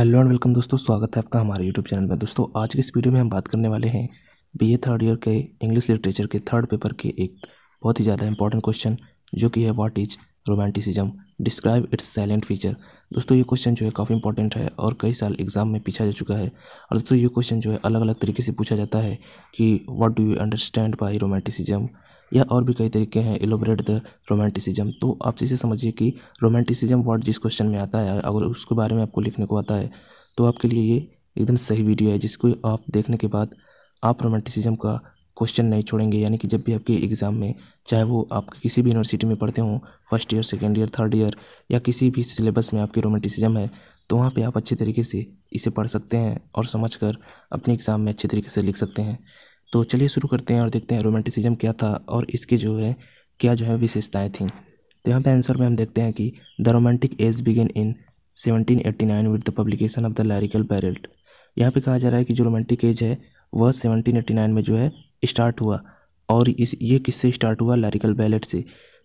Hello and welcome दोस्तों स्वागत है आपका हमारे यूट्यूब चैनल में दोस्तों आज के इस वीडियो में हम बात करने वाले हैं बीए थर्ड ईयर के इंग्लिश लिटरेचर के थर्ड पेपर के एक बहुत ही ज़्यादा इंपॉर्टेंट क्वेश्चन जो कि है what is romanticism describe its salient feature दोस्तों ये क्वेश्चन जो है काफ़ी इंपॉर्टेंट है और कई साल एग्जाम में पीछा जा चुका है और दोस्तों ये क्वेश्चन जो है अलग अलग तरीके से पूछा जाता है कि what do you understand by romanticism या और भी कई तरीके हैं एलोबरेट द रोमांटिसिज्म तो आप इसे समझिए कि रोमांटिसिज्म वर्ड जिस क्वेश्चन में आता है अगर उसके बारे में आपको लिखने को आता है तो आपके लिए ये एकदम सही वीडियो है जिसको आप देखने के बाद आप रोमांटिसिज्म का क्वेश्चन नहीं छोड़ेंगे यानी कि जब भी आपके एग्ज़ाम में चाहे वो आप किसी भी यूनिवर्सिटी में पढ़ते हों first year second year third year या किसी भी सिलेबस में आपकी रोमांटिसिज्म है तो वहाँ पे आप अच्छे तरीके से इसे पढ़ सकते हैं और समझकर अपने एग्ज़ाम में अच्छे तरीके से लिख सकते हैं तो चलिए शुरू करते हैं और देखते हैं रोमांटिसिज्म क्या था और इसके जो है क्या जो है विशेषताएँ थी तो यहाँ पे आंसर में हम देखते हैं कि the romantic age begin in 1789 with the publication of the lyrical ballads यहाँ पे कहा जा रहा है कि जो रोमांटिक एज है वह 1789 में जो है स्टार्ट हुआ और इस ये किससे स्टार्ट हुआ लैरिकल बैलेट से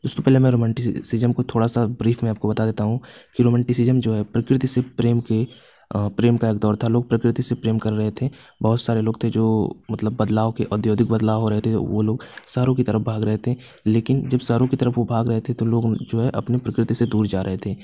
दोस्तों पहले मैं रोमांटिसिज्म को थोड़ा सा ब्रीफ में आपको बता देता हूँ कि रोमांटिसिज्म जो है प्रकृति से प्रेम के प्रेम का एक दौर था लोग प्रकृति से प्रेम कर रहे थे बहुत सारे लोग थे जो मतलब बदलाव के औद्योगिक बदलाव हो रहे थे वो लोग शहरों की तरफ भाग रहे थे लेकिन जब शहरों की तरफ वो भाग रहे थे तो लोग जो है अपनी प्रकृति से दूर जा रहे थे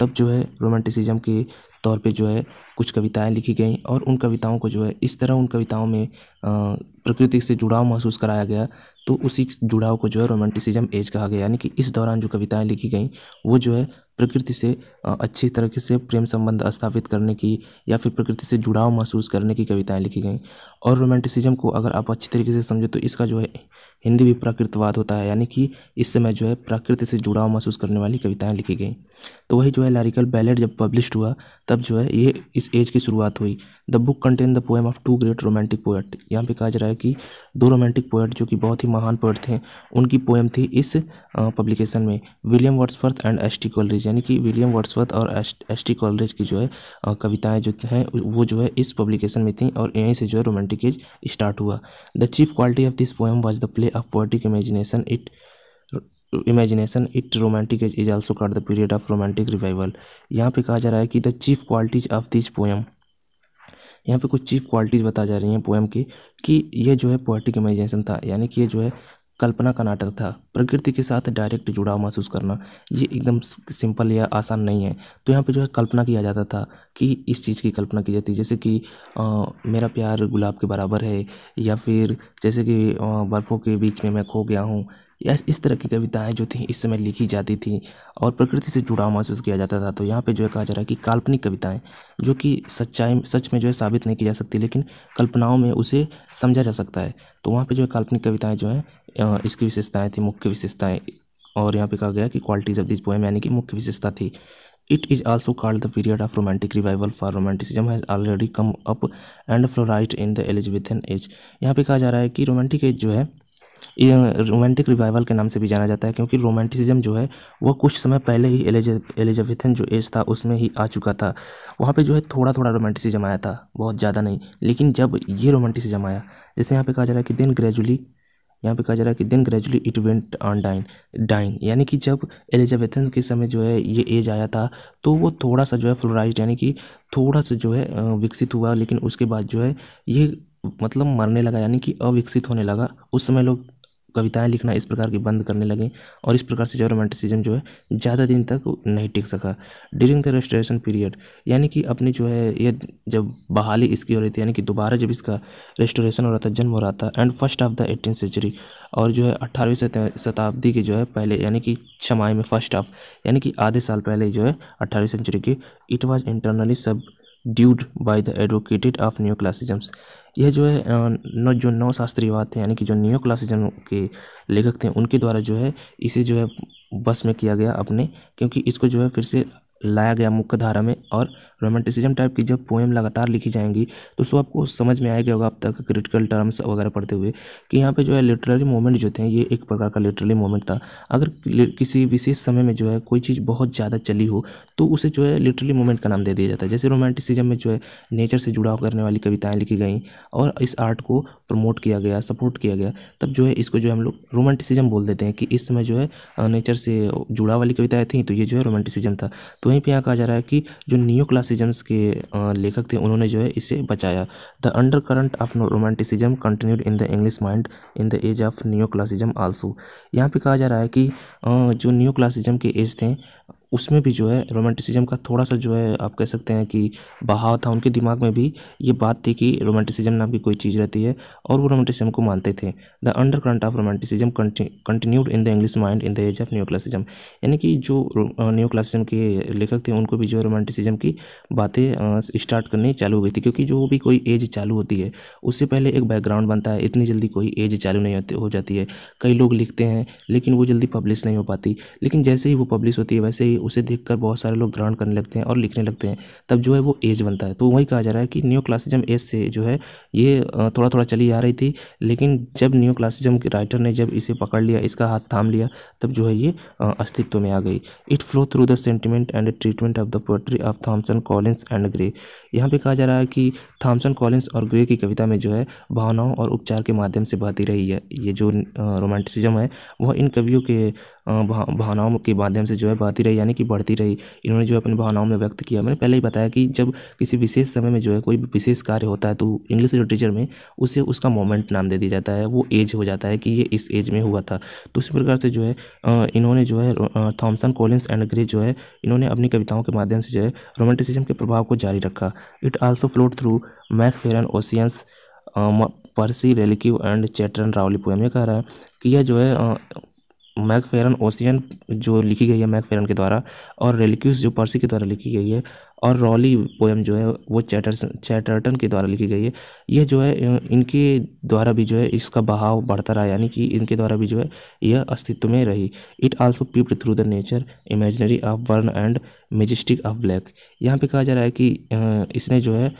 तब जो है रोमांटिसिज्म के तौर पे जो है कुछ कविताएं लिखी गई और उन कविताओं को जो है इस तरह उन कविताओं में प्रकृति से जुड़ाव महसूस कराया गया तो उसी जुड़ाव को जो है रोमांटिसिज्म एज कहा गया यानी कि इस दौरान जो कविताएं लिखी गई वो जो है प्रकृति से अच्छी तरीके से प्रेम संबंध स्थापित करने की या फिर प्रकृति से जुड़ाव महसूस करने की कविताएँ लिखी गई और रोमांटिसिज्म को अगर आप अच्छी तरीके से समझो तो इसका जो है हिंदी भी प्राकृतवाद होता है यानी कि इस समय जो है प्रकृति से जुड़ाव महसूस करने वाली कविताएँ लिखी गई तो वही जो है लारिकल बैलेट जब पब्लिश हुआ तब जो है ये इस एज की शुरुआत हुई the book contain the poem of two great romantic poet यहाँ पे कहा जा रहा है कि दो रोमांटिक पोएट जो कि बहुत ही महान पोएट थे उनकी पोएम थी इस पब्लिकेशन में William Wordsworth and S T Coleridge यानी कि विलियम वर्ड्सवर्थ और एस टी कॉलरेज की जो है कविताएं जो हैं वो जो है इस पब्लिकेशन में थी और यहीं से जो है रोमांटिक एज स्टार्ट हुआ the chief quality of this poem was the play of poetic imagination it imagination it romantic age is also called the period of romantic revival यहाँ पे कहा जा रहा है कि the chief qualities of this poem यहाँ पे कुछ चीफ क्वालिटीज़ बता जा रही हैं पोएम की कि ये जो है पोएटिक इमेजिनेशन था यानी कि ये जो है कल्पना का नाटक था प्रकृति के साथ डायरेक्ट जुड़ाव महसूस करना ये एकदम सिंपल या आसान नहीं है तो यहाँ पे जो है कल्पना किया जाता था कि इस चीज़ की कल्पना की जाती जैसे कि आ, मेरा प्यार गुलाब के बराबर है या फिर जैसे कि बर्फ़ों के बीच में मैं खो गया हूँ या इस तरह की कविताएँ जो थी इस समय लिखी जाती थी और प्रकृति से जुड़ाव महसूस किया जाता था तो यहाँ पे जो है कहा जा रहा है कि काल्पनिक कविताएँ जो कि सच्चाई सच में जो है साबित नहीं की जा सकती लेकिन कल्पनाओं में उसे समझा जा सकता है तो वहाँ पे जो है काल्पनिक कविताएँ जो हैं इसकी विशेषताएँ थी मुख्य विशेषताएँ और यहाँ पे कहा गया कि क्वालिटीज़ ऑफ दिस पोएम यानी कि मुख्य विशेषता थी it is also called the period of romantic revival for romanticism has already come up and flourished in the Elizabethan age यहाँ पे कहा जा रहा है कि रोमांटिक एज जो है ये रोमांटिक रिवाइवल के नाम से भी जाना जाता है क्योंकि रोमांटिसिज्म जो है वह कुछ समय पहले ही एलिजाबेथन जो एज था उसमें ही आ चुका था वहाँ पे जो है थोड़ा थोड़ा रोमांटिसिज्म आया था बहुत ज़्यादा नहीं लेकिन जब ये रोमांटिसिज्म आया जैसे यहाँ पे कहा जा रहा है कि दिन ग्रेजुअली यहाँ पे कहा जा रहा है कि then gradually it went on dying dying यानी कि जब एलिजाबेथन के समय जो है ये एज आया था तो वो थोड़ा सा जो है फ्लोराइज यानी कि थोड़ा सा जो है विकसित हुआ लेकिन उसके बाद जो है ये मतलब मरने लगा यानी कि अविकसित होने लगा उस समय लोग कविताएं लिखना इस प्रकार की बंद करने लगे और इस प्रकार से जो रोमांटिसिज्म जो है ज़्यादा दिन तक नहीं टिक सका ड्यूरिंग द रेस्टोरेशन पीरियड यानी कि अपने जो है ये जब बहाली इसकी हो रही थी यानी कि दोबारा जब इसका रेस्टोरेशन हो रहा था जन्म हो रहा था and first of the eighteen century और जो है अट्ठारहवीं शताब्दी के जो है पहले यानी कि छमाई में फर्स्ट हाफ यानी कि आधे साल पहले जो है अट्ठारहवीं सेंचुरी की it was internally subdued by the advocated of new classicisms यह जो है न, जो नौ शास्त्रीयवाद थे यानी कि जो न्यू क्लासिज्म के लेखक थे उनके द्वारा जो है इसे जो है बस में किया गया अपने क्योंकि इसको जो है फिर से लाया गया मुख्य धारा में और रोमांटिसिज्म टाइप की जब पोएम लगातार लिखी जाएंगी तो सो आपको समझ में आएगा होगा अब तक क्रिटिकल टर्म्स वगैरह पढ़ते हुए कि यहाँ पे जो है लिटरेरी मोमेंट जो थे ये एक प्रकार का लिटरेरी मोमेंट था अगर किसी विशेष समय में जो है कोई चीज़ बहुत ज़्यादा चली हो तो उसे जो है लिटरेरी मोमेंट का नाम दे दिया जाता है जैसे रोमांटिसिज्म में जो है नेचर से जुड़ाव करने वाली कविताएँ लिखी गई और इस आर्ट को प्रमोट किया गया सपोर्ट किया गया तब जो है इसको जो हम लोग रोमांटिसिज्म बोल देते हैं कि इस समय जो है नेचर से जुड़ा वाली कविताएँ थी तो ये जो है रोमांटिसिज्म था तो वहीं पर यहाँ कहा जा रहा है कि जो न्यू क्लासिक रोमांटिसिजम्स के लेखक थे उन्होंने जो है इसे बचाया the under current of romanticism continued in the English mind in the age of new classicism also यहाँ पे कहा जा रहा है कि जो न्यू क्लासिज्म के एज थे उसमें भी जो है रोमांटिसिज्म का थोड़ा सा जो है आप कह सकते हैं कि बहाव था उनके दिमाग में भी ये बात थी कि रोमांटिसिज्म नाम की कोई चीज़ रहती है और वो रोमांटिसिज्म को मानते थे the under current of romanticism continued in the English mind in the age of new classicism यानी कि जो न्यू क्लासिज्म के लेखक थे उनको भी जो है रोमांटिसिज्म की बातें स्टार्ट करनी चालू हो गई थी क्योंकि जो भी कोई एज चालू होती है उससे पहले एक बैकग्राउंड बनता है इतनी जल्दी कोई एज चालू नहीं होती हो जाती है कई लोग लिखते हैं लेकिन वो जल्दी पब्लिश नहीं हो पाती लेकिन जैसे ही वो पब्लिश होती है वैसे ही उसे देखकर बहुत सारे लोग ग्रहण करने लगते हैं और लिखने लगते हैं तब जो है वो एज बनता है तो वही कहा जा रहा है कि न्यू क्लासिज्म एज से जो है ये थोड़ा थोड़ा चली आ रही थी लेकिन जब न्यू क्लासिज्म के राइटर ने जब इसे पकड़ लिया इसका हाथ थाम लिया तब जो है ये अस्तित्व में आ गई it flow through the sentiment and treatment of the poetry of Thomson Collins and Gray यहाँ पे कहा जा रहा है कि थॉमसन कॉलिंस और ग्रे की कविता में जो है भावनाओं और उपचार के माध्यम से बहती रही है ये जो रोमांटिसिज्म है वह इन कवियों के भावनाओं के माध्यम से जो है बहती रही यानी कि बढ़ती रही इन्होंने जो है अपनी भावनाओं में व्यक्त किया मैंने पहले ही बताया कि जब किसी विशेष समय में जो है कोई विशेष कार्य होता है तो इंग्लिश लिटरेचर में उसे उसका मोमेंट नाम दे दिया जाता है वो एज हो जाता है कि ये इस एज में हुआ था तो उसी प्रकार से जो है इन्होंने जो है थॉमसन कोलिंस एंड ग्रे जो है इन्होंने अपनी कविताओं के माध्यम से जो है रोमांटिसिज्म के प्रभाव को जारी रखा it also floated through Macpherson Ossians Percy Reliques and Chatterton Rowley poem ये कह रहा है कि यह जो है मैकफेरन ओसियन जो लिखी गई है मैकफेरन के द्वारा और रेलिक्यूस जो पर्सी के द्वारा लिखी गई है और रॉली पोएम जो है वो चैटर चैटर्टन के द्वारा लिखी गई है यह जो है इनके द्वारा भी जो है इसका बहाव बढ़ता रहा यानी कि इनके द्वारा भी जो है यह अस्तित्व में रही it also peep through the nature imaginary of Burns and majestic of Blake यहाँ पे कहा जा रहा है कि इसने जो है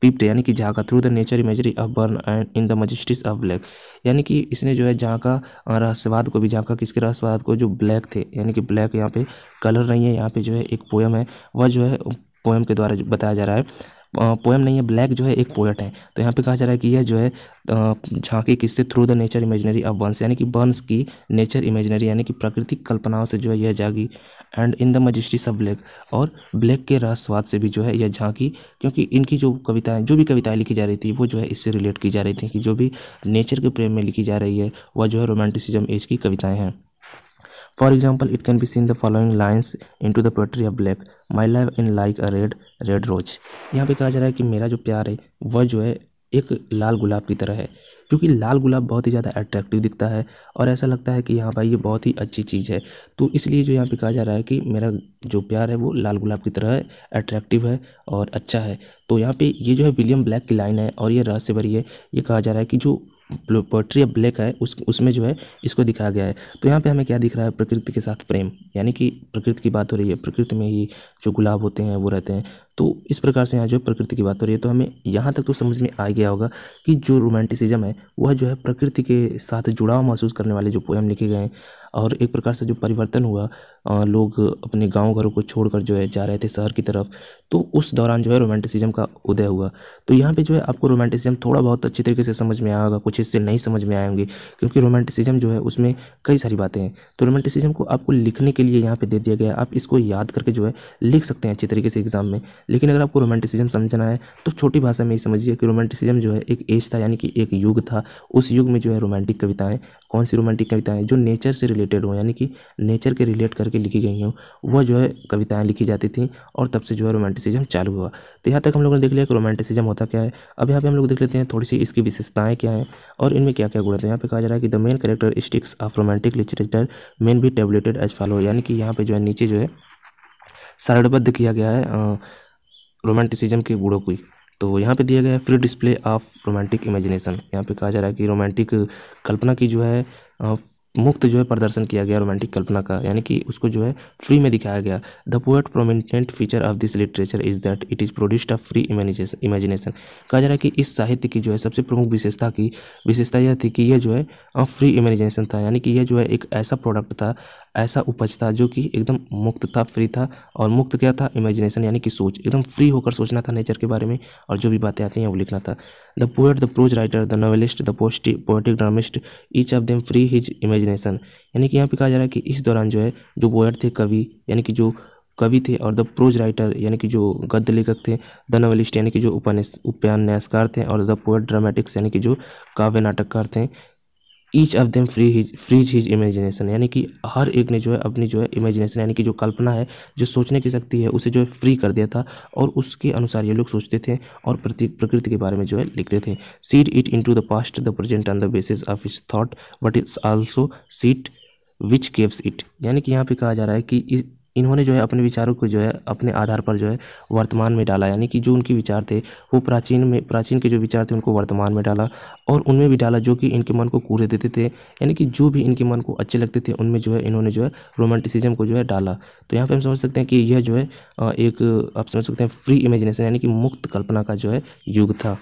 पिप्ट यानी कि झाँका through the nature imagery of Burns and in the mysteries of Blake यानी कि इसने जो है जहाँ रहस्यवाद को भी झाँका किसके रहस्यवाद को जो ब्लैक थे यानी कि ब्लैक यहाँ पे कलर नहीं है यहाँ पे जो है एक पोएम है वह जो है पोएम के द्वारा बताया जा रहा है पोएम नहीं है ब्लैक जो है एक पोएट है तो यहाँ पे कहा जा रहा है कि यह जो है झांकी किससे through the nature imaginary of Burns यानी कि वंस की नेचर इमेजनरी यानी कि प्राकृतिक कल्पनाओं से जो है यह जागी and in the mysteries of Blake और ब्लैक के रहस्यवाद से भी जो है यह झांकी क्योंकि इनकी जो कविताएं जो भी कविताएं लिखी जा रही थी वो जो है इससे रिलेट की जा रही थी कि जो भी नेचर के प्रेम में लिखी जा रही है वह जो है रोमांटिसिज्म एज की कविताएँ हैं For example, it can be seen the following lines into the poetry of black My love in like a red red rose यहाँ पे कहा जा रहा है कि मेरा जो प्यार है वह जो है एक लाल गुलाब की तरह है क्योंकि लाल गुलाब बहुत ही ज़्यादा अट्रैक्टिव दिखता है और ऐसा लगता है कि यहाँ भाई ये बहुत ही अच्छी चीज़ है तो इसलिए जो यहाँ पे कहा जा रहा है कि मेरा जो प्यार है वो लाल गुलाब की तरह है अट्रैक्टिव है और अच्छा है तो यहाँ पे ये जो है विलियम ब्लैक की लाइन है और ये रहस्य भरी है ये कहा जा रहा है कि जो पोट्री या ब्लैक है उस उसमें जो है इसको दिखाया गया है तो यहाँ पे हमें क्या दिख रहा है प्रकृति के साथ प्रेम यानी कि प्रकृति की बात हो रही है प्रकृति में ही जो गुलाब होते हैं वो रहते हैं तो इस प्रकार से यहाँ जो प्रकृति की बात हो रही है तो हमें यहाँ तक तो समझ में आ गया होगा कि जो रोमांटिसिज्म है वह जो है प्रकृति के साथ जुड़ाव महसूस करने वाले जो पोएम लिखे गए हैं और एक प्रकार से जो परिवर्तन हुआ लोग अपने गांव घरों को छोड़कर जो है जा रहे थे शहर की तरफ तो उस दौरान जो है रोमांटिसिज्म का उदय हुआ तो यहाँ पे जो है आपको रोमांटिसिज्म थोड़ा बहुत अच्छी तरीके से समझ में आएगा कुछ हिस्से नहीं समझ में आए होंगे क्योंकि रोमांटिसिज्म जो है उसमें कई सारी बातें हैं तो रोमांटिसिज्म को आपको लिखने के लिए यहाँ पर दे दिया गया आप इसको याद करके जो है लिख सकते हैं अच्छी तरीके से एग्ज़ाम में लेकिन अगर आपको रोमांटिसिज्म समझना है तो छोटी भाषा में ये समझिए कि रोमांटिसिज्म जो है एक एज था यानी कि एक युग था उस युग में जो है रोमांटिक कविताएँ कौन सी रोमांटिक कविताएँ जो नेचर से रिलेटेड हों यानी कि नेचर के रिलेट करके लिखी गई हों वह जो है कविताएँ लिखी जाती थी और तब से जो है रोमांटिसिज्म चालू हुआ तो यहाँ तक हम लोगों ने देख लिया कि रोमांटिसिज्म होता क्या है अब यहाँ पे हम लोग देख लेते हैं थोड़ी सी इसकी विशेषताएँ क्या हैं और इनमें क्या क्या गुण है यहाँ पर कहा जा रहा है कि the main characteristics of romantic literature may be tabulated as follow यानी कि यहाँ पर जो है नीचे जो है सारणबद्ध किया गया है रोमांटिसिज्म के गुड़ों की तो यहाँ पे दिया गया है free display of romantic imagination यहाँ पे कहा जा रहा है कि रोमांटिक कल्पना की जो है मुक्त जो है प्रदर्शन किया गया रोमांटिक कल्पना का यानी कि उसको जो है फ्री में दिखाया गया the poet prominent feature of this literature is that it is produced of free imagination imagination कहा जा रहा है कि इस साहित्य की जो है सबसे प्रमुख विशेषता की विशेषता यह थी कि यह जो है फ्री इमेजिनेशन था यानी कि यह जो है एक ऐसा प्रोडक्ट था ऐसा उपज था जो कि एकदम मुक्त था फ्री था और मुक्त क्या था इमेजिनेशन यानी कि सोच एकदम फ्री होकर सोचना था नेचर के बारे में और जो भी बातें आती हैं वो लिखना था the poet the prose writer the novelist the पोस्टी poetic dramatist each of them free his imagination यानी कि यहाँ पे कहा जा रहा है कि इस दौरान जो है जो पोएट थे कवि यानी कि जो कवि थे और द प्रोज राइटर यानी कि जो गद्य लेखक थे द नॉवलिस्ट यानी कि जो उपन्यास उपन्यासकार थे और द पोएट ड्रामेटिक्स यानी कि जो काव्य नाटककार थे each of them free his freeze his imagination यानी कि हर एक ने जो है अपनी जो है इमेजिनेशन यानी कि जो कल्पना है जो सोचने की शक्ति है उसे जो है फ्री कर दिया था और उसके अनुसार ये लोग सोचते थे और प्रतीक प्रकृति के बारे में जो है लिखते थे set it in to the past the present on the basis of his thought but it's also set which gives it यानी कि यहाँ पे कहा जा रहा है कि इन्होंने जो है अपने विचारों को जो है अपने आधार पर जो है वर्तमान में डाला यानी कि जो उनके विचार थे वो प्राचीन में प्राचीन के जो विचार थे उनको वर्तमान में डाला और उनमें भी डाला जो कि इनके मन को कूड़े देते थे यानी कि जो भी इनके मन को अच्छे लगते थे उनमें जो है इन्होंने जो है रोमांटिसिज्म को जो है डाला तो यहाँ पर हम समझ सकते हैं कि यह जो है एक आप समझ सकते हैं फ्री इमेजिनेशन यानी कि मुक्त कल्पना का जो है युग था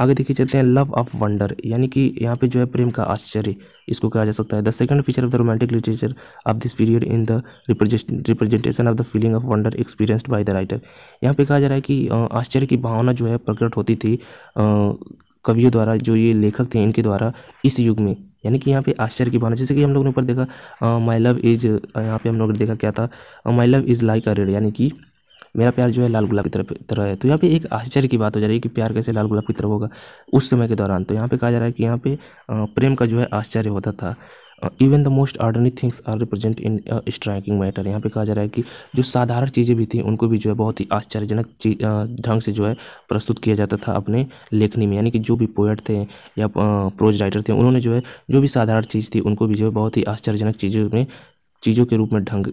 आगे देखिए चलते हैं लव ऑफ वंडर यानी कि यहाँ पे जो है प्रेम का आश्चर्य इसको कहा जा सकता है the second feature of the romantic literature of this period in the representation of the feeling of wonder experienced by the writer यहाँ पे कहा जा रहा है कि आश्चर्य की भावना जो है प्रकट होती थी कवियों द्वारा जो ये लेखक थे इनके द्वारा इस युग में यानी कि यहाँ पे आश्चर्य की भावना जैसे कि हम लोगों ने ऊपर देखा माई लव इज़ यहाँ पे हम लोगों ने देखा क्या था my love is like a red यानी कि मेरा प्यार जो है लाल गुलाब की तरफ तरह है तो यहाँ पे एक आश्चर्य की बात हो जा रही है कि प्यार कैसे लाल गुलाब की तरफ होगा उस समय के दौरान तो यहाँ पे कहा जा रहा है कि यहाँ पे प्रेम का जो है आश्चर्य होता था even the most ordinary things are represent in striking matter यहाँ पे कहा जा रहा है कि जो साधारण चीज़ें भी थी उनको भी जो है बहुत ही आश्चर्यजनक ढंग से जो है प्रस्तुत किया जाता था अपने लेखनी में यानी कि जो भी पोएट थे या प्रोज राइटर थे उन्होंने जो है जो भी साधारण चीज़ थी उनको भी जो है बहुत ही आश्चर्यजनक चीज़ों में चीज़ों के रूप में ढंग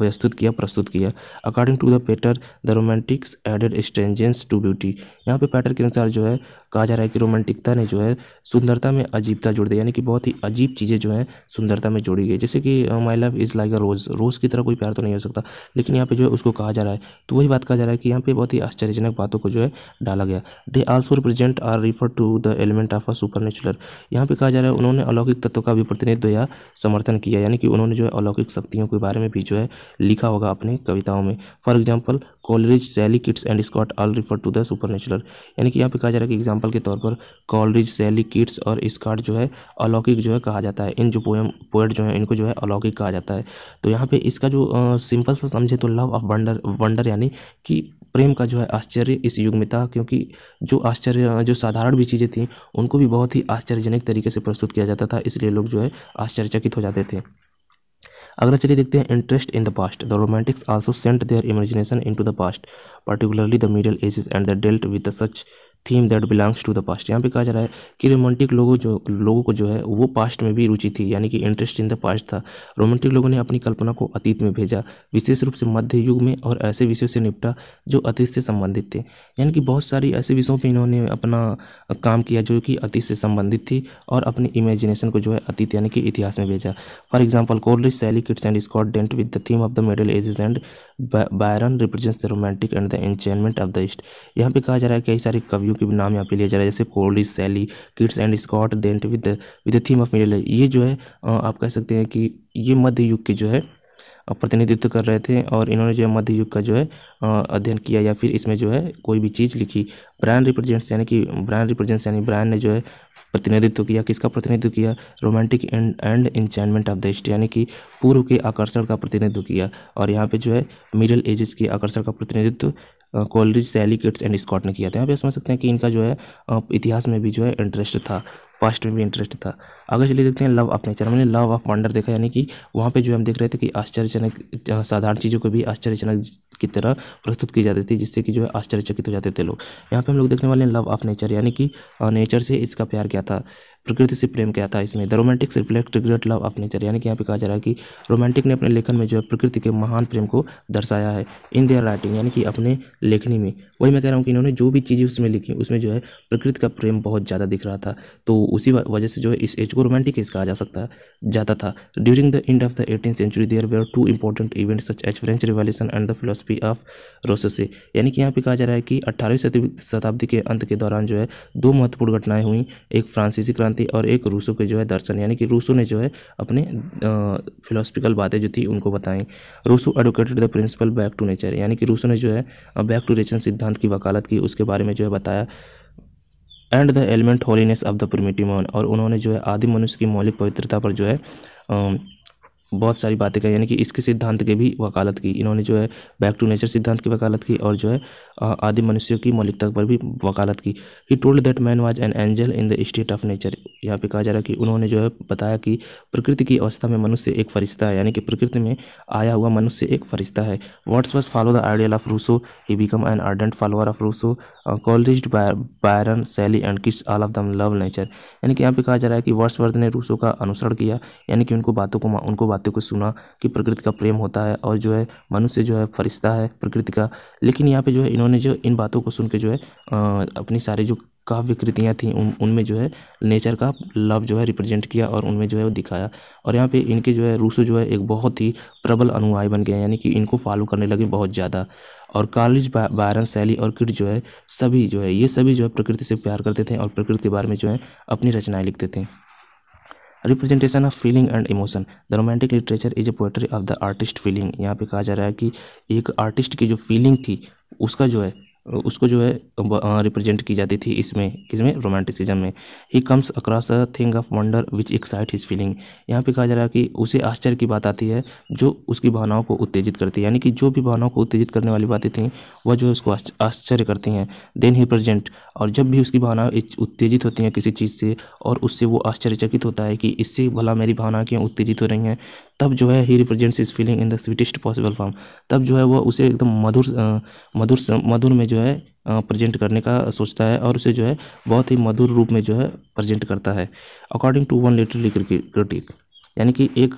व्यस्तुत किया प्रस्तुत किया according to the Pater the romantics added strangeness to beauty यहाँ पे पैटर के अनुसार जो है कहा जा रहा है कि रोमांटिकता ने जो है सुंदरता में अजीबता जोड़ दिया यानी कि बहुत ही अजीब चीज़ें जो हैं सुंदरता में जोड़ी गई जैसे कि my love is like a rose rose की तरह कोई प्यार तो नहीं हो सकता लेकिन यहाँ पे जो है उसको कहा जा रहा है तो वही बात कहा जा रहा है कि यहाँ पे बहुत ही आश्चर्यजनक बातों को जो है डाला गया they also represent or refer to the element of a super natural यहाँ पे कहा जा रहा है उन्होंने अलौकिक तत्व का भी प्रतिनिधित्व या समर्थन किया यानी कि उन्होंने जो है अलौकिक शक्तियों के बारे में भी जो है लिखा होगा अपनी कविताओं में for example Coleridge Shelley Keats and Scott all refer to the super natural यानी कि यहाँ पे कहा जा रहा है कि एग्जाम्पल के तौर पर कॉलरिज सैली किट्स और स्कॉट जो है अलौकिक जो है कहा जाता है इन जो पोएम पोएट जो है इनको जो है अलौकिक कहा जाता है तो यहाँ पे इसका जो सिंपल सा समझे तो लव ऑफ वंडर वंडर यानी कि प्रेम का जो है आश्चर्य इस युग में था क्योंकि जो आश्चर्य जो साधारण भी चीज़ें थीं उनको भी बहुत ही आश्चर्यजनक तरीके से प्रस्तुत किया जाता था इसलिए लोग जो है आश्चर्यचकित हो जाते थे अगला चलिए देखते हैं interest in the past the romantics also sent their imagination in to the past particularly the middle ages and they dealt with such theme that belongs to the past यहाँ पे कहा जा रहा है कि रोमांटिक लोगों जो लोगों को जो है वो पास्ट में भी रुचि थी यानी कि इंटरेस्ट इन द पास्ट था रोमांटिक लोगों ने अपनी कल्पना को अतीत में भेजा विशेष रूप से मध्य युग में और ऐसे विषयों से निपटा जो अतीत से संबंधित थे यानी कि बहुत सारी ऐसे विषयों पर इन्होंने अपना काम किया जो कि अतीत से संबंधित थी और अपनी इमेजिनेशन को जो है अतीत यानी कि इतिहास में भेजा for example Coleridge Shelley Keats and Scott dealt with the theme of the Middle Ages and Byron represents the romantic and the enchantment of the East यहाँ पे कहा जा रहा है कई सारे कवियों के भी नाम यहाँ पे लिया जा रहा है जैसे Coleridge Shelley Keats and Scott dealt with with theme of middle ये जो है आप कह सकते हैं कि ये मध्य युग के जो है प्रतिनिधित्व कर रहे थे और इन्होंने जो है मध्य युग का जो है अध्ययन किया या फिर इसमें जो है कोई भी चीज़ लिखी ब्रायन रिप्रेजेंट्स यानी कि ब्रायन रिप्रेजेंट्स यानी ब्रायन ने जो है प्रतिनिधित्व किया किसका प्रतिनिधित्व किया romantic and and enchantment of the East यानी कि पूर्व के आकर्षण का प्रतिनिधित्व किया और यहाँ पर जो है मिडिल एजेस के आकर्षण का प्रतिनिधित्व कॉलरिज सैली एंड स्कॉट ने किया था यहाँ पे समझ सकते हैं कि इनका जो है इतिहास में भी जो है इंटरेस्ट था पास्ट में भी इंटरेस्ट था आगे चलिए देखते हैं लव ऑफ नेचर मैंने लव ऑफ वंडर देखा यानी कि वहाँ पे जो हम देख रहे थे कि आश्चर्यजनक साधारण चीज़ों को भी आश्चर्यजनक की तरह प्रस्तुत की जाती थी जिससे कि जो है आश्चर्यचकित हो जाते थे लोग यहाँ पे हम लोग देखने वाले हैं लव ऑफ नेचर यानी कि नेचर से इसका प्यार क्या था प्रकृति से प्रेम किया था इसमें the romantics reflect great love of nature यानी कि यहाँ पे कहा जा रहा है कि रोमांटिक ने अपने लेखन में जो है प्रकृति के महान प्रेम को दर्शाया है इन दियर राइटिंग यानी कि अपने लेखनी में वही मैं कह रहा हूँ कि इन्होंने जो भी चीज़ें उसमें लिखी उसमें जो है प्रकृति का प्रेम बहुत ज़्यादा दिख रहा था तो उसी वजह से जो है इस एज को रोमांटिक एज कहा जा सकता जाता था during the end of the eighteen century there were two important event such as French Revolution and the philosophy of Rousseau यानी कि यहाँ पे कहा जा रहा है कि अट्ठारहवीं शताब्दी के अंत के दौरान जो है दो महत्वपूर्ण घटनाएं हुई एक फ्रांसीसी क्रांति थे और एक रूसो के जो है दर्शन यानी कि रूसो ने जो है अपने फिलोसफिकल बातें जो थी उनको बताई Rousseau advocated the principle back to nature यानी कि रूसो ने जो है बैक टू नेचर सिद्धांत की वकालत की उसके बारे में जो है बताया and the element holiness of the man और उन्होंने जो है आदि मनुष्य की मौलिक पवित्रता पर जो है बहुत सारी बातें कही यानी कि इसके सिद्धांत की भी वकालत की इन्होंने जो है बैक टू नेचर सिद्धांत की वकालत की और जो है आदि मनुष्यों की मौलिकता पर भी वकालत की he told that man was an angel in the state of nature यहाँ पे कहा जा रहा है कि उन्होंने जो है बताया कि प्रकृति की अवस्था में मनुष्य एक फरिश्ता है यानी कि प्रकृति में आया हुआ मनुष्य एक फरिश्ता है वाट्स was follow the ideal of Rousseau he become an ardent follower of Rousseau Coleridge Byron Shelley and Keats all of them love nature यानी कि यहाँ पे कहा जा रहा है कि वर्षवर्धन ने रूसों का अनुसरण किया यानी कि उनको बातों को उनको बातों को सुना कि प्रकृति का प्रेम होता है और जो है मनुष्य जो है फरिश्ता है प्रकृति का लेकिन यहाँ पे जो है इन्होंने जो इन बातों को सुन के जो है uh, अपनी सारी जो काव्य कृतियाँ थी उन उनमें जो है नेचर का लव जो है रिप्रेजेंट किया और उनमें जो है वो दिखाया और यहाँ पे इनके जो है रूसो जो है एक बहुत ही प्रबल अनुयायी बन गए यानी कि इनको फॉलो करने लगे बहुत ज़्यादा और कॉलेज बायरन शैली और किट जो है सभी जो है ये सभी जो है प्रकृति से प्यार करते थे और प्रकृति के बारे में जो है अपनी रचनाएँ लिखते थे representation of feeling and emotion the romantic literature is a poetry of the artist feeling यहाँ पे कहा जा रहा है कि एक आर्टिस्ट की जो फीलिंग थी उसका जो है उसको जो है रिप्रेजेंट की जाती थी इसमें किसमें रोमांटिसिज्म में he comes across a thing of wonder which excite his feeling यहाँ पे कहा जा रहा है कि उसे आश्चर्य की बात आती है जो उसकी भावनाओं को उत्तेजित करती है यानी कि जो भी भावनाओं को उत्तेजित करने वाली बातें थी वह जो है उसको आश्चर्य करती हैं देन ही प्रेजेंट और जब भी उसकी भावना उत्तेजित होती हैं किसी चीज़ से और उससे वो आश्चर्यचकित होता है कि इससे भला मेरी भावना क्यों उत्तेजित हो रही हैं तब जो है he represents is feeling in the sweetest possible form तब जो है वह उसे एकदम मधुर मधुर मधुर में जो है प्रेजेंट करने का सोचता है और उसे जो है बहुत ही मधुर रूप में जो है प्रेजेंट करता है according to one literally critic यानी कि एक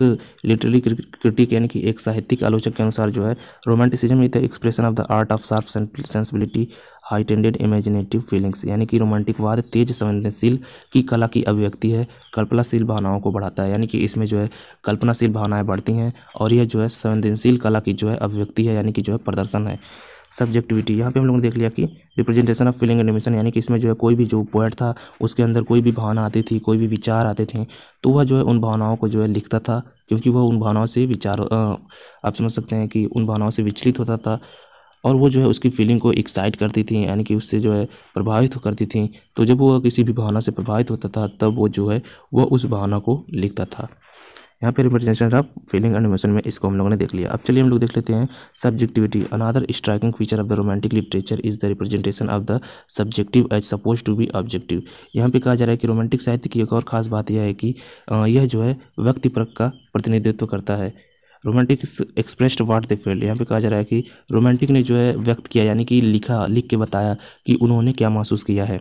लिटरली क्रिटिक यानी कि एक साहित्यिक आलोचक के अनुसार जो है romanticism is the expression of the art of sharp sensibility heightened imaginative feelings यानी कि रोमांटिकवाद तेज संवेदनशील की कला की अभिव्यक्ति है कल्पनाशील भावनाओं को बढ़ाता है यानी कि इसमें जो है कल्पनाशील भावनाएं बढ़ती हैं और यह जो है संवेदनशील कला की जो है अभिव्यक्ति है यानी कि जो है प्रदर्शन है सब्जेक्टिविटी यहाँ पे हम लोगों ने देख लिया कि रिप्रेजेंटेशन ऑफ फीलिंग एनिमेशन यानी कि इसमें जो है कोई भी जो पोइट था उसके अंदर कोई भी भावना आती थी कोई भी विचार आते थे तो वह जो है उन भावनाओं को जो है लिखता था क्योंकि वह उन भावनाओं से विचार आप समझ सकते हैं कि उन भावनाओं से विचलित होता था और वो जो है उसकी फीलिंग को एक्साइट करती थी यानी कि उससे जो है प्रभावित करती थी तो जब वह किसी भी भावना से प्रभावित होता था तब वो जो है वह उस भावना को लिखता था यहाँ पर representation of feeling and emotion में इसको हम लोगों ने देख लिया अब चलिए हम लोग देख लेते हैं subjectivity another striking feature of the romantic literature is the representation of the subjective as suppose to be objective यहाँ पे कहा जा रहा है कि रोमांटिक साहित्य की एक और खास बात यह है कि यह जो है व्यक्तिपरक का प्रतिनिधित्व करता है romantic expressed what they felt यहाँ पे कहा जा रहा है कि रोमांटिक ने जो है व्यक्त किया यानी कि लिखा लिख के बताया कि उन्होंने क्या महसूस किया है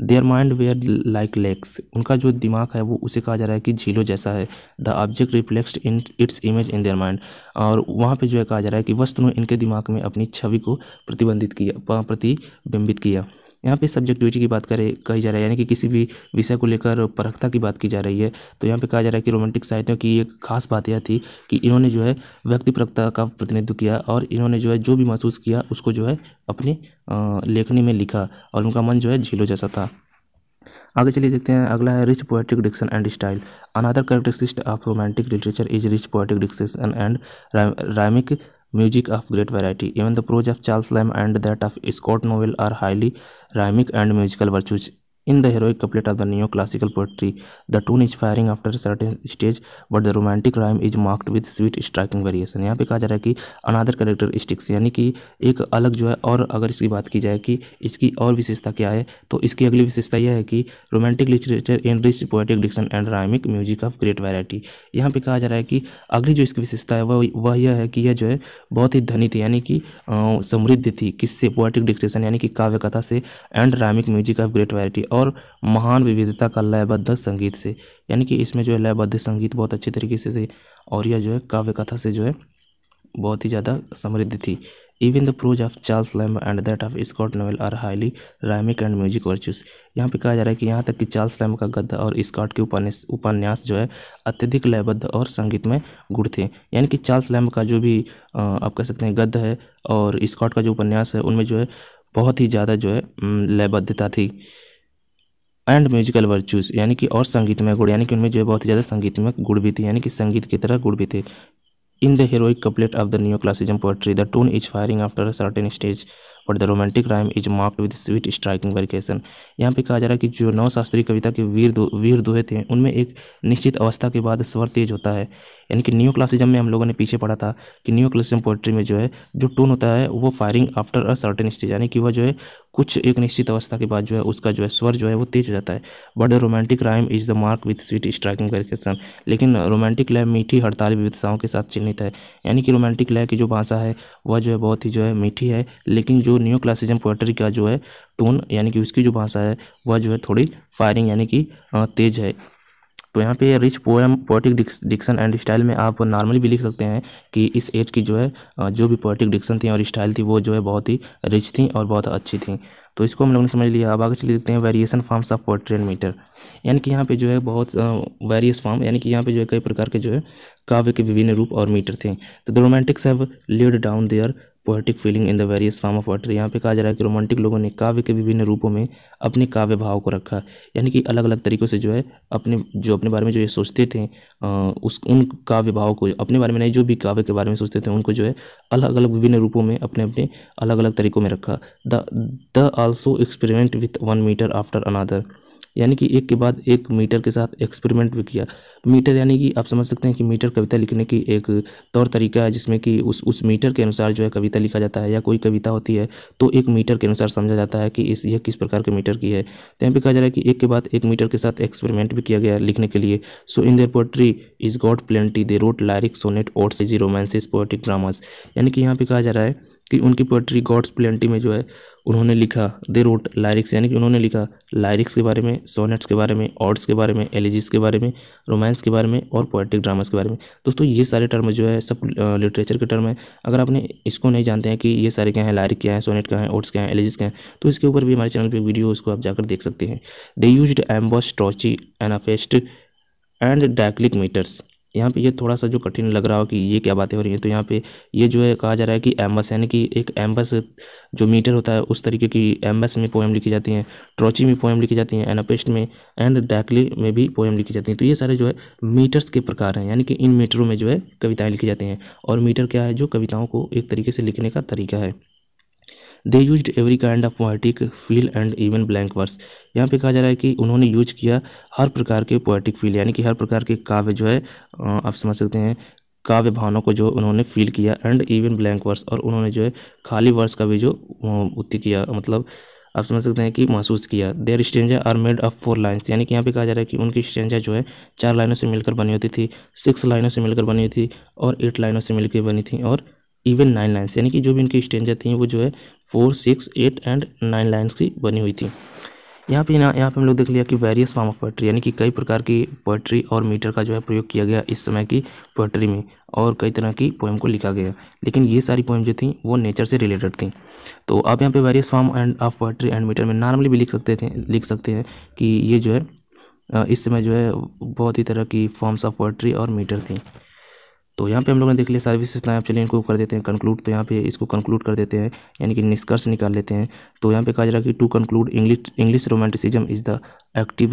their mind were like lakes उनका जो दिमाग है वो उसे कहा जा रहा है कि झीलों जैसा है the object reflected in its image in their mind और वहाँ पे जो है कहा जा रहा है कि वस्तु ने इनके दिमाग में अपनी छवि को प्रतिबंधित किया प्रतिबिंबित किया यहाँ पे सब्जेक्टिविटी की बात करें कही जा रही है यानी कि किसी भी विषय को लेकर परखता की बात की जा रही है तो यहाँ पे कहा जा रहा है कि रोमांटिक साहित्यों की एक खास बात यह थी कि इन्होंने जो है व्यक्ति परखता का प्रतिनिधित्व किया और इन्होंने जो है जो भी महसूस किया उसको जो है अपने लेखनी में लिखा और उनका मन जो है झीलो जैसा था आगे चलिए देखते हैं अगला है rich poetic diction and style another characteristic of romantic literature is rich poetic diction and rhythmic music of great variety. Even the prose of Charles Lamb and that of Scott Novel are highly rhythmic and musical virtues. In the heroic couplet of the new classical poetry the tune is firing after certain stage but the romantic rhyme is marked with sweet striking variation यहाँ पे कहा जा रहा है कि अनादर characteristics यानी कि एक अलग जो है और अगर इसकी बात की जाए कि इसकी और विशेषता क्या है तो इसकी अगली विशेषता यह है कि romantic literature and rich poetic diction and rhythmic music of great variety यहाँ पे कहा जा रहा है कि अगली जो इसकी विशेषता है वह वह यह है कि यह जो है बहुत ही धनी थी यानी कि समृद्ध थी किससे पोएटिक डिक्शन यानी कि काव्य कथा से and rhythmic music of great variety और महान विविधता का लयबद्ध संगीत से यानी कि इसमें जो है लयबद्ध संगीत बहुत अच्छे तरीके से, थे और यह जो है काव्य कथा से जो है बहुत ही ज़्यादा समृद्ध थी even the prose of Charles Lamb and that of Scott novel are highly rhythmic and music virtues यहाँ पे कहा जा रहा है कि यहाँ तक कि चार्ल्स लैम्ब का गद्य और स्कॉट के उपन्यास उपन्यास जो है अत्यधिक लयबद्ध और संगीत में गुड़ थे यानी कि चार्ल्स लैम्ब का जो भी आप कह सकते हैं गद्य है और स्कॉट का जो उपन्यास है उनमें जो है बहुत ही ज़्यादा जो है लयबद्धता थी एंड म्यूजिकल वर्चूज यानी कि और संगीत में गुण यानी कि उनमें जो है बहुत ही ज़्यादा संगीत में गुण भी थे यानी कि संगीत की तरह गुण भी थे in the heroic couplet of the new classicism poetry the tune is firing after a certain stage but the romantic rhyme is marked with sweet striking variation यहाँ पे कहा जा रहा है कि जो नौ शास्त्रीय कविता के वीर दो वीर दोहे थे उनमें एक निश्चित अवस्था के बाद स्वर तेज होता है यानी कि न्यू क्लासिज्म में हम लोगों ने पीछे पढ़ा था कि न्यू क्लासिज्म पोएट्री में जो है जो टून होता है वो firing after a certain stage यानी कि वह जो है कुछ एक निश्चित अवस्था के बाद जो है उसका जो है स्वर जो है वो तेज हो जाता है but romantic rhyme is the mark with sweet striking variation लेकिन रोमांटिक लय मीठी हड़ताली विविधताओं के साथ चिन्हित है यानी कि रोमांटिक लय की जो भाषा है वह जो है बहुत ही जो है मीठी है लेकिन जो न्यू क्लासिज्म पोएट्री का जो है टोन यानी कि उसकी जो भाषा है वह जो है थोड़ी फायरिंग यानी कि तेज़ है तो यहाँ पे rich poem poetic diction and style में आप नॉर्मली भी लिख सकते हैं कि इस एज की जो है जो भी पोइटिक डिक्शन थी और स्टाइल थी वो जो है बहुत ही रिच थी और बहुत अच्छी थी तो इसको हम लोगों ने समझ लिया अब आगे चले देखते हैं variation forms of and metre यानी कि यहाँ पे जो है बहुत वेरियस फॉर्म यानी कि यहाँ पे जो है कई प्रकार के जो है काव्य के विभिन्न रूप और मीटर थे तो the romantics have laid down their poetic feeling in the various form of poetry यहाँ पे कहा जा रहा है कि रोमांटिक लोगों ने काव्य के विभिन्न रूपों में अपने काव्य भाव को रखा यानी कि अलग अलग तरीक़ों से जो है अपने जो अपने बारे में जो ये सोचते थे उस उन काव्य भाव को अपने बारे में नहीं जो भी काव्य के बारे में सोचते थे उनको जो है अलग अलग विभिन्न रूपों में अपने अपने अलग अलग तरीक़ों में रखा the the also experiment with one metre after another यानी कि एक के बाद एक मीटर के साथ एक्सपेरिमेंट भी किया मीटर यानी कि आप समझ सकते हैं कि मीटर कविता लिखने की एक तौर तरीका है जिसमें कि उस उस मीटर के अनुसार जो है कविता लिखा जाता है या कोई कविता होती है तो एक मीटर के अनुसार समझा जाता है कि इस यह किस प्रकार के मीटर की है तो यहाँ पर कहा जा रहा है कि एक के बाद एक मीटर के साथ एक्सपेरिमेंट भी किया गया लिखने के लिए so in their poetry is got plenty they wrote lyric sonnet odes romances poetic dramas यानी कि यहाँ पर कहा जा रहा है कि उनकी पोइट्री गॉड्स प्लेंटी में जो है उन्होंने लिखा दे रोट लायरिक्स यानी कि उन्होंने लिखा लायरिक्स के बारे में सोनेट्स के बारे में ऑर्ड्स के बारे में एलिजिस के बारे में रोमांस के बारे में और पोइट्रिक ड्रामास के बारे में दोस्तों ये सारे टर्म जो है सब लिटरेचर के टर्म है अगर आपने इसको नहीं जानते हैं कि ये सारे क्या हैं लायरिक क्या है सोनेट क्या है ऑर्ड्स क्या है एलिजिस क्या है तो इसके ऊपर भी हमारे चैनल पर वीडियो उसको आप जाकर देख सकते हैं they use iambus trochee anapaest and dactylic metres यहाँ पे ये थोड़ा सा जो कठिन लग रहा हो कि ये क्या बातें हो रही हैं तो यहाँ पे ये जो है कहा जा रहा है कि एम्बस यानी कि एक एम्बस जो मीटर होता है उस तरीके की एम्बस में पोएम लिखी जाती हैं ट्रोची में पोएम लिखी जाती हैं एनापेस्ट में एंड डैकली में भी पोएम लिखी जाती हैं तो ये सारे जो है मीटर्स के प्रकार हैं यानी कि इन मीटरों में जो है कविताएँ लिखी जाती हैं और मीटर क्या है जो कविताओं को एक तरीके से लिखने का तरीका है they use every kind of poetic feel and even blank verse यहाँ पे कहा जा रहा है कि उन्होंने यूज किया हर प्रकार के पोइटिक फील यानी कि हर प्रकार के काव्य जो है आप समझ सकते हैं काव्य भावनाओं को जो उन्होंने फील किया एंड इवन ब्लैंक वर्स और उन्होंने जो है खाली वर्स का भी जो उत्ति किया मतलब आप समझ सकते हैं कि महसूस किया their stanza are made up four lines यानी कि यहाँ पे कहा जा रहा है कि उनकी स्टेंजा जो है चार लाइनों से मिलकर बनी होती थी सिक्स लाइनों से मिलकर बनी थी और एट लाइनों से मिलकर बनी थी और इवन नाइन लाइन्स यानी कि जो भी इनकी स्टेंजा थी वो जो है four six eight and nine lines की बनी हुई थी यहाँ पे ना यहाँ पे हम लोग देख लिया कि वेरियस फॉर्म ऑफ पोइट्री यानी कि कई प्रकार की पोइट्री और मीटर का जो है प्रयोग किया गया इस समय की पोइट्री में और कई तरह की पोएम को लिखा गया लेकिन ये सारी पोएम जो थी वो नेचर से रिलेटेड थी तो आप यहाँ पे various form and of poetry and metre में नॉर्मली भी लिख सकते थे लिख सकते हैं कि ये जो है इस समय जो है बहुत ही तरह की फॉर्म्स ऑफ पोइट्री और मीटर थी तो यहाँ पे हम लोगों ने देख लिया सर्विस लाइन चलिए इनको कर देते हैं कंक्लूड तो यहाँ पे इसको कंक्लूड कर देते हैं यानी कि निष्कर्ष निकाल लेते हैं तो यहाँ पे कहा जा रहा है कि to conclude English English romanticism is the active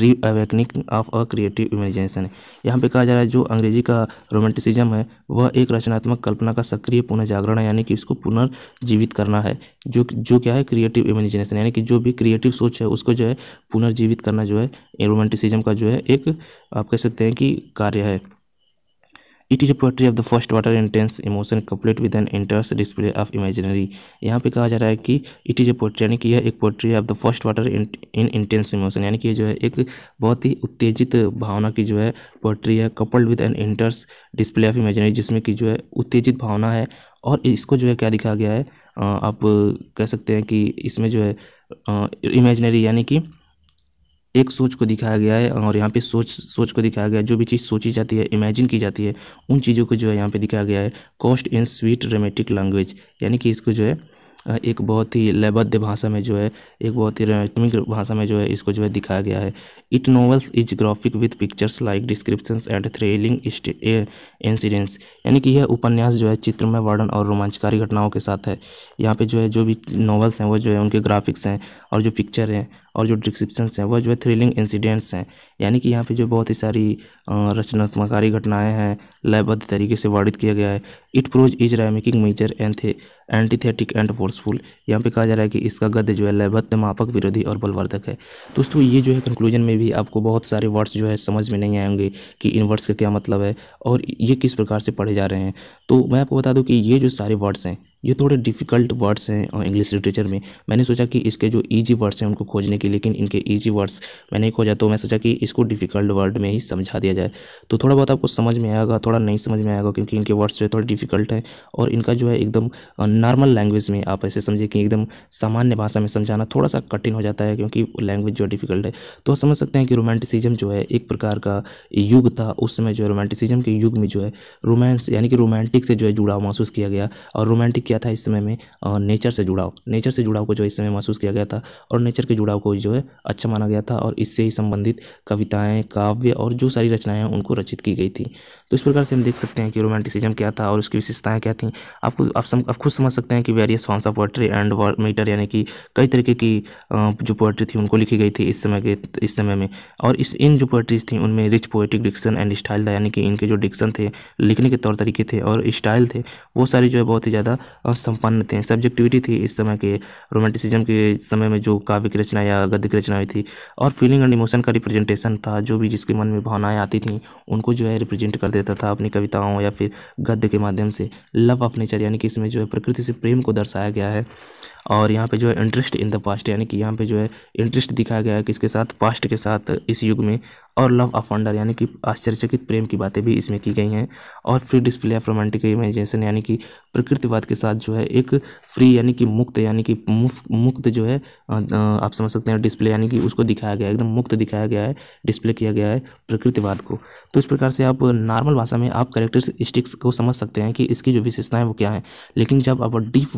reawakening of a creative imagination यहाँ पे कहा जा रहा है जो अंग्रेजी का रोमांटिसिज्म है वह एक रचनात्मक कल्पना का सक्रिय पुनर्जागरण है यानी कि इसको पुनर्जीवित करना है जो जो क्या है क्रिएटिव इमेजिनेशन यानी कि जो भी क्रिएटिव सोच है उसको जो है पुनर्जीवित करना जो है रोमांटिसिज्म का जो है एक आप कह सकते हैं कि कार्य है it is a poetry of the first water intense emotion complete with an intense display of imaginary यहाँ पे कहा जा रहा है कि इट इज़ अ पोट्री यानी कि यह एक poetry of the first water in intense emotion यानी कि जो है एक बहुत ही उत्तेजित भावना की जो है पोट्री है coupled with an intense display of imaginary जिसमें कि जो है उत्तेजित भावना है और इसको जो है क्या दिखाया गया है आप कह सकते हैं कि इसमें जो है इमेजनरी यानी कि एक सोच को दिखाया गया है और यहाँ पे सोच सोच को दिखाया गया है जो भी चीज़ सोची जाती है इमेजिन की जाती है उन चीज़ों को जो है यहाँ पे दिखाया गया है cast in sweet romantic language यानी कि इसको जो है एक बहुत ही लयबद्ध भाषा में जो है एक बहुत ही रणत्मिक भाषा में जो है इसको जो है दिखाया गया है it novels is graphic with pictures like description and thrilling incidents यानी कि यह उपन्यास जो है चित्र में वर्णन और रोमांचकारी घटनाओं के साथ है यहाँ पे जो है जो भी नॉवल्स हैं वो जो है उनके ग्राफिक्स हैं और जो पिक्चर हैं और जो डिस्क्रिप्शन हैं वह जो है थ्रिलिंग इंसिडेंट्स हैं यानी कि यहाँ पे जो बहुत ही सारी रचनात्मकारी घटनाएं हैं लयबद्ध तरीके से वर्णित किया गया है it prose is rhythmic in measure and antithetic and forceful यहाँ पे कहा जा रहा है कि इसका गद्य जो है लयबद्ध मापक विरोधी और बलवर्धक है दोस्तों ये जो है कंक्लूजन में भी आपको बहुत सारे वर्ड्स जो है समझ में नहीं आएंगे कि इन वर्ड्स का क्या मतलब है और ये किस प्रकार से पढ़े जा रहे हैं तो मैं आपको बता दूँ कि ये जो सारे वर्ड्स हैं ये थोड़े डिफ़िकल्ट वर्ड्स हैं और इंग्लिश लिटरेचर में मैंने सोचा कि इसके जो इजी वर्ड्स हैं उनको खोजने के लेकिन इनके इजी वर्ड्स मैंने खोजा तो मैं सोचा कि इसको डिफ़िकल्ट वर्ड में ही समझा दिया जाए तो थोड़ा बहुत आपको समझ में आएगा थोड़ा नहीं समझ में आएगा क्योंकि इनके वर्ड्स जो है थोड़े डिफ़िकल्ट हैं और इनका जो है एकदम नॉर्मल लैंग्वेज में आप ऐसे समझिए कि एकदम सामान्य भाषा में समझाना थोड़ा सा कठिन हो जाता है क्योंकि लैंग्वेज जो डिफ़िकल्ट है तो समझ सकते हैं कि रोमांटिसिज्म जो है एक प्रकार का युग था उस समय जो है रोमांटिसिज्म के युग में जो है रोमांस यानी कि रोमांटिक से जो है जुड़ाव महसूस किया गया और रोमांटिक किया था इस समय में नेचर से जुड़ाव नेचर से जुड़ाव को जो इस समय महसूस किया गया था और नेचर के जुड़ाव को जो है अच्छा माना गया था और इससे ही संबंधित कविताएँ काव्य और जो सारी रचनाएँ हैं उनको रचित की गई थी तो इस प्रकार से हम देख सकते हैं कि रोमांटिसिज्म क्या था और उसकी विशेषताएँ क्या थी आपको आप, सम, आप खुद समझ सकते हैं कि various forms of poetry and metre यानी कि कई तरीके की जो पोएट्री थी उनको लिखी गई थी इस समय के इस समय में और इस इन जो पोएट्रीज थी उनमें rich poetic diction and style था यानी कि इनके जो डिक्शन थे लिखने के तौर तरीके थे और स्टाइल थे वो सारे जो है बहुत ही ज़्यादा संपन्न थे सब्जेक्टिविटी थी इस समय के रोमांटिसिज्म के समय में जो काव्य की रचना या गद्य की रचना हुई थी और फीलिंग एंड इमोशन का रिप्रेजेंटेशन था जो भी जिसके मन में भावनाएँ आती थी उनको जो है रिप्रेजेंट करते देता था अपनी कविताओं या फिर गद्य के माध्यम से लव ऑफ नेचर यानी कि इसमें जो है प्रकृति से प्रेम को दर्शाया गया है और यहाँ पे जो है इंटरेस्ट इन द पास्ट यानी कि यहाँ पे जो है इंटरेस्ट दिखाया गया है किसके साथ पास्ट के साथ इस युग में और लव ऑफ वंडर यानी कि आश्चर्यचकित प्रेम की बातें भी इसमें की गई हैं और free display of romantic imagination यानी कि प्रकृतिवाद के साथ जो है एक फ्री यानी कि मुक्त यानी कि मुक्त जो है आप समझ सकते हैं डिस्प्ले यानी कि उसको दिखाया गया है एकदम मुक्त दिखाया गया है डिस्प्ले किया गया है प्रकृतिवाद को तो इस प्रकार से आप नॉर्मल भाषा में आप करेक्टरिस्टिक्स को समझ सकते हैं कि इसकी जो विशेषताएँ वो क्या हैं लेकिन जब आप डीप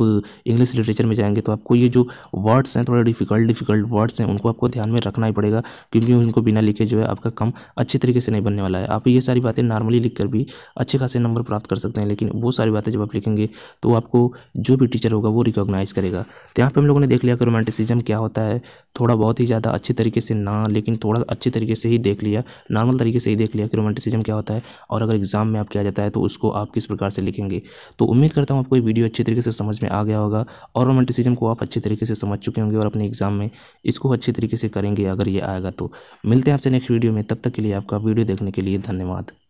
इंग्लिश लिटरेचर में जाएंगे तो आपको ये जो वर्ड्स हैं थोड़े डिफिकल्ट डिफिकल्ट वर्ड्स हैं उनको आपको ध्यान में रखना ही पड़ेगा क्योंकि उनको बिना लिखे जो है आप आपका कम अच्छे तरीके से नहीं बनने वाला है आप ये सारी बातें नॉर्मली लिख कर भी अच्छे खासे नंबर प्राप्त कर सकते हैं लेकिन वो सारी बातें जब आप लिखेंगे तो आपको जो भी टीचर होगा वो रिकॉग्नाइज़ करेगा तो यहाँ पर हम लोगों ने देख लिया कि रोमांटिसिज्म क्या होता है थोड़ा बहुत ही ज़्यादा अच्छे तरीके से ना लेकिन थोड़ा अच्छे तरीके से ही देख लिया नॉर्मल तरीके से ही देख लिया कि रोमांटिसिज्म क्या होता है और अगर एग्ज़ाम में आपके आ जाता है तो उसको आप किस प्रकार से लिखेंगे तो उम्मीद करता हूँ आपको ये वीडियो अच्छे तरीके से समझ में आ गया होगा और रोमांटिसिज्म को आप अच्छे तरीके से समझ चुके होंगे और अपने एग्ज़ाम में इसको अच्छे तरीके से करेंगे अगर ये आएगा तो मिलते हैं आपसे नेक्स्ट वीडियो वीडियो में तब तक के लिए आपका वीडियो देखने के लिए धन्यवाद